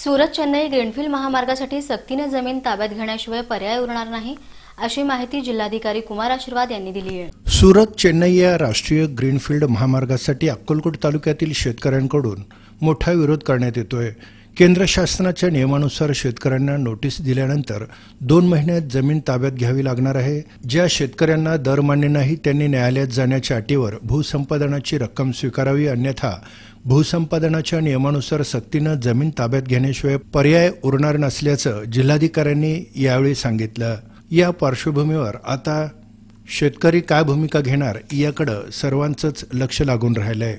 Surat Chennai greenfield महामार्गासाठी सक्तीने जमीन ताब्यात घेण्याशिवाय पर्याय उरणार नाही अशी माहिती जिल्हाधिकारी कुमार आशीर्वाद यांनी दिली आहे सुरत चेन्नई या राष्ट्रीय ग्रीनफील्ड महामार्गासाठी अक्कलकोट तालुक्यातील शेतकऱ्यांकडून मोठा विरोध करण्यात येतोय केंद्र शासनाच्या नियमानुसार शेतकऱ्यांना नोटीस दिल्यानंतर दोन महिन्यात जमीन ताब्यात घ्यावी लागणार आहे ज्या शेतकऱ्यांना दर मान्य नाही त्यांनी न्यायालयात जाण्याच्या अटीवर भूसंपादनाची रक्कम स्वीकारावी अन्यथा भूसंपादनाच्या नियमानुसार सक्तीनं जमीन ताब्यात घेण्याशिवाय पर्याय उरणार नसल्याचं जिल्हाधिकाऱ्यांनी यावेळी सांगितलं या पार्श्वभूमीवर आता शेतकरी काय भूमिका घेणार याकडं सर्वांचंच लक्ष लागून राहिलंय